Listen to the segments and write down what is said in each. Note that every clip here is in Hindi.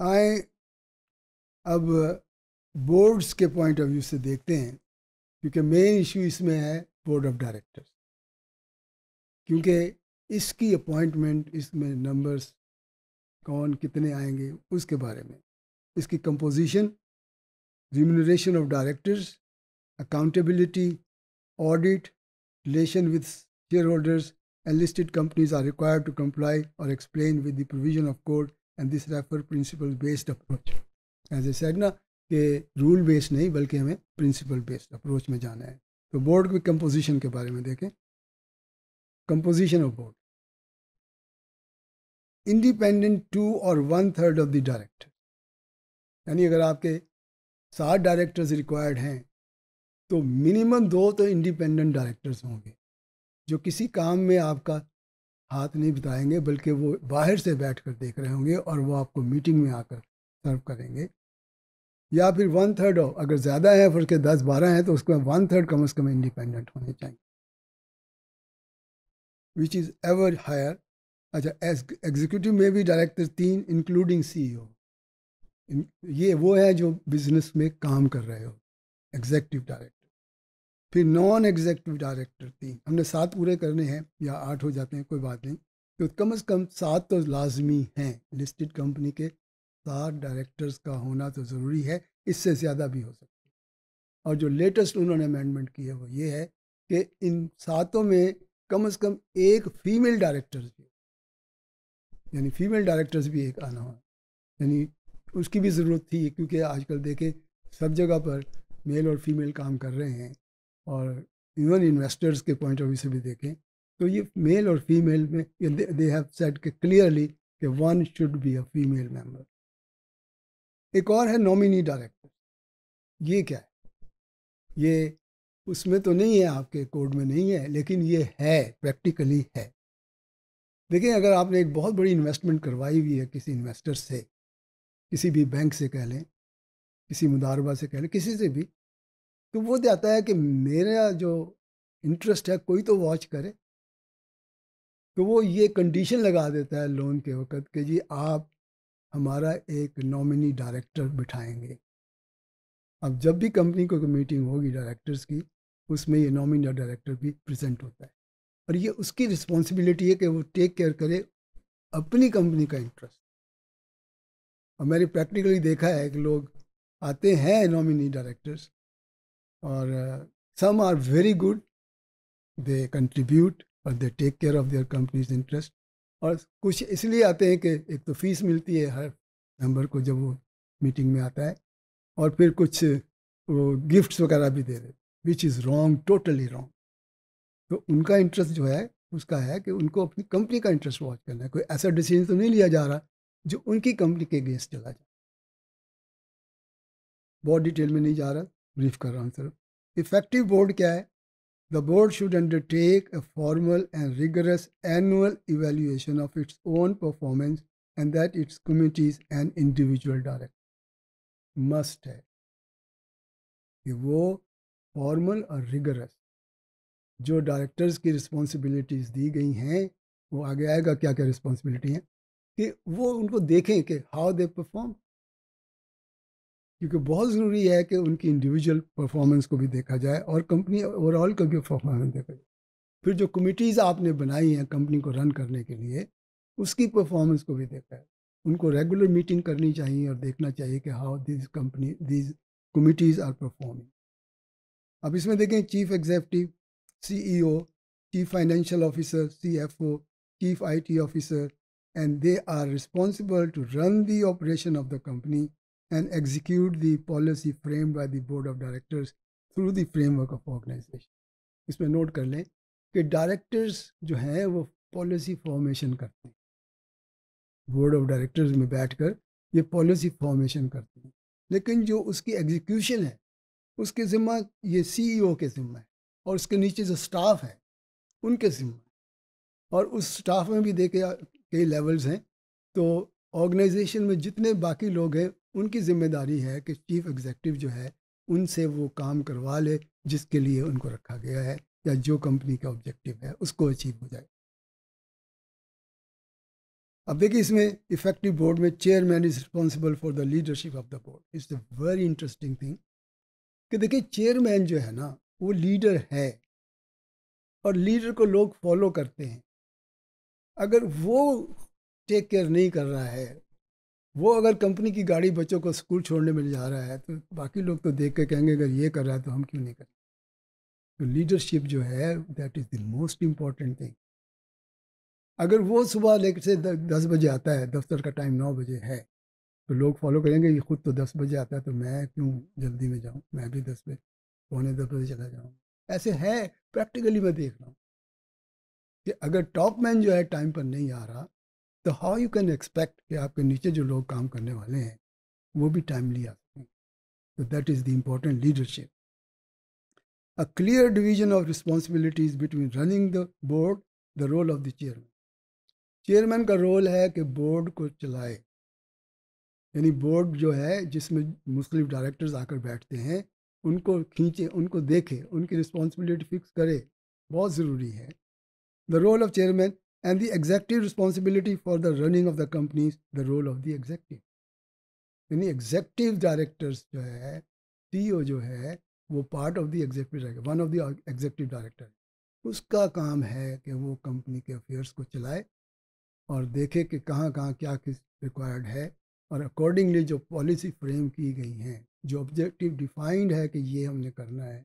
आए अब बोर्ड्स के पॉइंट ऑफ व्यू से देखते हैं क्योंकि मेन इशू इसमें है बोर्ड ऑफ डायरेक्टर्स क्योंकि इसकी अपॉइंटमेंट इसमें नंबर्स कौन कितने आएंगे उसके बारे में इसकी composition remuneration of directors accountability audit relation with shareholders and listed companies are required to comply और explain with the provision of court and this refer principle based approach as a said ना कि रूल बेस्ड नहीं बल्कि हमें प्रिंसिपल बेस्ड अप्रोच में जाना है तो बोर्ड की कंपोजिशन के बारे में देखें composition of board independent two और one third of the director यानी अगर आपके सात डायरेक्टर्स रिक्वायर्ड हैं तो मिनिमम दो तो इंडिपेंडेंट डायरेक्टर्स होंगे जो किसी काम में आपका हाथ नहीं बताएंगे बल्कि वो बाहर से बैठ कर देख रहे होंगे और वो आपको मीटिंग में आकर सर्व करेंगे या फिर वन थर्ड हो अगर ज़्यादा है फिर के दस बारह हैं तो उसमें वन थर्ड कम अज़ कम इंडिपेंडेंट होने चाहिए विच इज़ एवर हायर अच्छा एग्जीक्यूटिव में भी डायरेक्टर तीन e इंक्लूडिंग सीईओ ये वो है जो बिजनेस में काम कर रहे हो एग्जेक्टिव डायरेक्टर फिर नॉन एग्जेक्टिव डायरेक्टर थी हमने सात पूरे करने हैं या आठ हो जाते हैं कोई बात नहीं तो कम से कम सात तो लाजमी हैं लिस्टेड कंपनी के सात डायरेक्टर्स का होना तो ज़रूरी है इससे ज़्यादा भी हो सकता है और जो लेटेस्ट उन्होंने अमेंडमेंट की है वो ये है कि इन सातों में कम से कम एक फीमेल डायरेक्टर्स भी यानी फीमेल डायरेक्टर्स भी एक आना हो यानी उसकी भी ज़रूरत थी क्योंकि आजकल देखें सब जगह पर मेल और फीमेल काम कर रहे हैं और इवन इन्वेस्टर्स के पॉइंट ऑफ व्यू से भी देखें तो ये मेल और फीमेल में दे हैव सेड के क्लियरली कि one should be a female member एक और है नॉमिनी डायरेक्टर ये क्या है ये उसमें तो नहीं है आपके कोड में नहीं है लेकिन ये है प्रैक्टिकली है देखिए अगर आपने एक बहुत बड़ी इन्वेस्टमेंट करवाई हुई है किसी इन्वेस्टर से किसी भी बैंक से कह लें किसी मुदारबा से कह लें किसी से भी कि वो जाता है कि मेरा जो इंटरेस्ट है कोई तो वॉच करे तो वो ये कंडीशन लगा देता है लोन के वक़्त कि जी आप हमारा एक नॉमिनी डायरेक्टर बिठाएंगे अब जब भी कंपनी को मीटिंग होगी डायरेक्टर्स की उसमें ये नॉमिनी डायरेक्टर भी प्रेजेंट होता है और ये उसकी रिस्पॉन्सिबिलिटी है कि वो टेक केयर करे अपनी कंपनी का इंटरेस्ट और मैंने प्रैक्टिकली देखा है कि लोग आते हैं नॉमिनी डायरेक्टर्स और some are very good they contribute और they take care of their companies interest और कुछ इसलिए आते हैं कि एक तो फीस मिलती है हर मेंबर को जब वो मीटिंग में आता है और फिर कुछ वो गिफ्ट्स वगैरह भी दे देते which is wrong totally wrong तो उनका इंटरेस्ट जो है उसका है कि उनको अपनी कंपनी का इंटरेस्ट वॉच करना है कोई ऐसा डिसीजन तो नहीं लिया जा रहा जो उनकी कंपनी के अगेंस्ट चला जाए बहुत डिटेल में नहीं जा रहा ब्रीफ कर रहा हूँ सर इफेक्टिव बोर्ड क्या है the board should undertake a formal and rigorous annual evaluation of its own performance and that its communities and individual direct must है कि वो फॉर्मल और रिगरस जो डायरेक्टर्स की रिस्पॉन्सिबिलिटीज़ दी गई हैं वो आगे आएगा क्या क्या रिस्पॉन्सिबिलिटी हैं कि वो उनको देखें कि हाउ दे परफॉर्म क्योंकि बहुत ज़रूरी है कि उनकी इंडिविजुअल परफॉर्मेंस को भी देखा जाए और कंपनी ओवरऑल का भी परफॉर्मेंस देखा जाए फिर जो कमिटीज़ आपने बनाई हैं कंपनी को रन करने के लिए उसकी परफॉर्मेंस को भी देखा है उनको रेगुलर मीटिंग करनी चाहिए और देखना चाहिए कि how this company this committees are performing अब इसमें देखें chief executive CEO chief financial officer CFO chief IT officer and they are responsible to run the operation of the company and execute the policy framed by the board of directors through the framework of organization इसमें नोट कर लें कि डायरेक्टर्स जो हैं वो पॉलिसी फॉर्मेशन करते हैं बोर्ड ऑफ डायरेक्टर्स में बैठकर ये पॉलिसी फॉर्मेशन करते हैं लेकिन जो उसकी एग्जीक्यूशन है उसके ज़िम्मा ये सीईओ e के ज़िम्मा है और उसके नीचे जो स्टाफ है उनके ज़िम्मा और उस स्टाफ में भी देखे कई लेवल्स हैं तो ऑर्गेनाइजेशन में जितने बाकी लोग हैं उनकी जिम्मेदारी है कि चीफ एग्जेक्टिव जो है उनसे वो काम करवा ले जिसके लिए उनको रखा गया है या जो कंपनी का ऑब्जेक्टिव है उसको अचीव हो जाए अब देखिए इसमें इफेक्टिव बोर्ड में chairman is responsible for the leadership of the board it's a very interesting thing कि देखिए चेयरमैन जो है ना वो लीडर है और लीडर को लोग फॉलो करते हैं अगर वो टेक केयर नहीं कर रहा है वो अगर कंपनी की गाड़ी बच्चों को स्कूल छोड़ने में जा रहा है तो बाकी लोग तो देख के कहेंगे अगर ये कर रहा है तो हम क्यों नहीं कर तो लीडरशिप जो है that is the most important thing अगर वो सुबह लेकर से दस बजे आता है दफ्तर का टाइम नौ बजे है तो लोग फॉलो करेंगे ये खुद तो दस बजे आता है तो मैं क्यों जल्दी में जाऊँ मैं भी दस बजे पौने दस बजे चला जाऊँ ऐसे है प्रैक्टिकली मैं देख रहा हूँ कि अगर टॉप मैन जो है टाइम पर नहीं आ रहा तो हाउ यू कैन एक्सपेक्ट कि आपके नीचे जो लोग काम करने वाले हैं वो भी टाइमली आ सकें तो that is the important leadership a clear division of responsibilities between running the board the role of the chairman chairman का रोल है कि बोर्ड को चलाए यानी बोर्ड जो है जिसमें मुस्लिम डायरेक्टर्स आकर बैठते हैं उनको खींचे उनको देखे उनकी रिस्पॉन्सिबिलिटी फिक्स करे बहुत ज़रूरी है the role of chairman and the executive responsibility for the running of the companies the role of the executive यानी एग्जेक्टिव डायरेक्टर्स जो है सीईओ e जो है वो part of the executive director one of the executive director उसका काम है कि वो कंपनी के अफेयर्स को चलाए और देखे कि कहाँ कहाँ क्या किस रिक्वायर्ड है और अकॉर्डिंगली जो पॉलिसी फ्रेम की गई हैं जो ऑब्जेक्टिव डिफाइंड है कि ये हमने करना है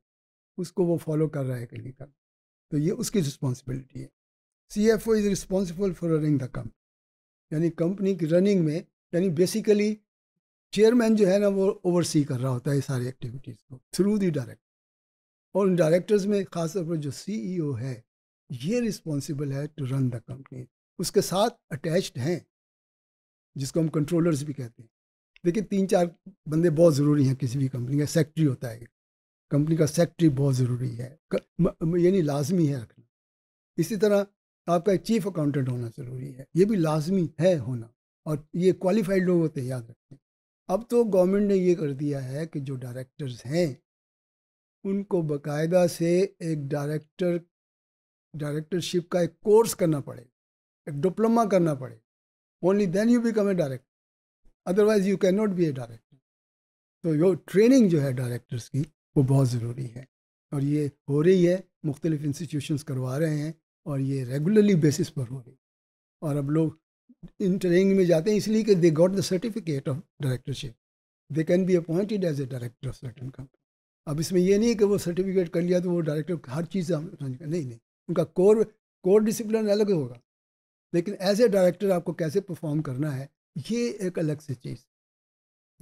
उसको वो फॉलो कर रहा है कि नहीं कर तो ये उसकी रिस्पॉन्सिबिलिटी है C F O is responsible for running the company यानी कंपनी की रनिंग में यानी बेसिकली चेयरमैन जो है ना वो ओवरसी कर रहा होता है सारी एक्टिविटीज़ को थ्रू दी डायरेक्टर और उन डायरेक्टर्स में खासतौर पर जो सीईओ e है ये रिस्पॉन्सिबल है टू रन द कंपनी उसके साथ अटैच्ड हैं जिसको हम कंट्रोलर्स भी कहते हैं देखिए तीन चार बंदे बहुत ज़रूरी हैं किसी भी कंपनी का सेक्रेटरी होता है कंपनी का सेक्रेटरी बहुत ज़रूरी है यानी लाजमी है रखना इसी तरह तो आपका एक चीफ अकाउंटेंट होना ज़रूरी है ये भी लाजमी है होना और ये क्वालिफाइड लोग होते हैं याद रखें अब तो गवर्नमेंट ने ये कर दिया है कि जो डायरेक्टर्स हैं उनको बकायदा से एक डायरेक्टर डायरेक्टरशिप का एक कोर्स करना पड़ेगा एक डिप्लोमा करना पड़ेगा only then you become a director otherwise you can not be a director तो यो ट्रेनिंग जो है डायरेक्टर्स की वो बहुत ज़रूरी है और ये हो रही है मुख्तलिफ इंस्टीट्यूशंस करवा रहे हैं और ये रेगुलरली बेसिस पर हो रही और अब लोग इन ट्रेनिंग में जाते हैं इसलिए कि they got the certificate of directorship they can be appointed as a director of certain company अब इसमें ये नहीं कि वो सर्टिफिकेट कर लिया तो वो डायरेक्टर हर चीज़ नहीं नहीं उनका कोर कोर डिसिप्लिन अलग होगा लेकिन एज ए डायरेक्टर आपको कैसे परफॉर्म करना है ये एक अलग से चीज़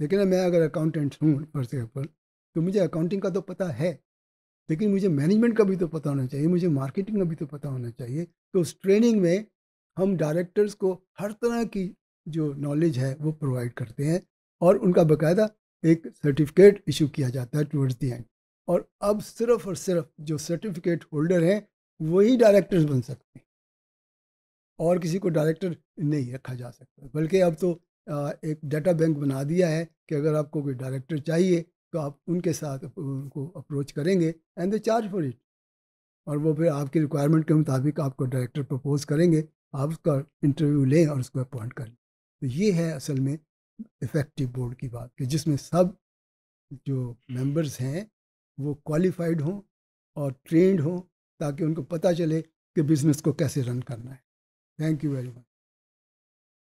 लेकिन मैं अगर अकाउंटेंट हूँ फॉर एग्जाम्पल तो मुझे अकाउंटिंग का तो पता है लेकिन मुझे मैनेजमेंट का भी तो पता होना चाहिए मुझे मार्केटिंग का भी तो पता होना चाहिए तो उस ट्रेनिंग में हम डायरेक्टर्स को हर तरह की जो नॉलेज है वो प्रोवाइड करते हैं और उनका बाकायदा एक सर्टिफिकेट इशू किया जाता है टूवर्ड्स दी एंड और अब सिर्फ और सिर्फ जो सर्टिफिकेट होल्डर हैं वही डायरेक्टर्स बन सकते हैं और किसी को डायरेक्टर नहीं रखा जा सकता बल्कि अब तो एक डाटा बैंक बना दिया है कि अगर आपको कोई डायरेक्टर चाहिए तो आप उनके साथ उनको अप्रोच करेंगे and they charge for it और वो फिर आपकी रिक्वायरमेंट के मुताबिक आपको डायरेक्टर प्रपोज करेंगे आप उसका इंटरव्यू लें और उसको अपॉइंट करें तो ये है असल में इफेक्टिव बोर्ड की बात कि जिसमें सब जो मेंबर्स हैं वो क्वालिफाइड हों और ट्रेंड हों ताकि उनको पता चले कि बिज़नेस को कैसे रन करना है थैंक यू वेरी मच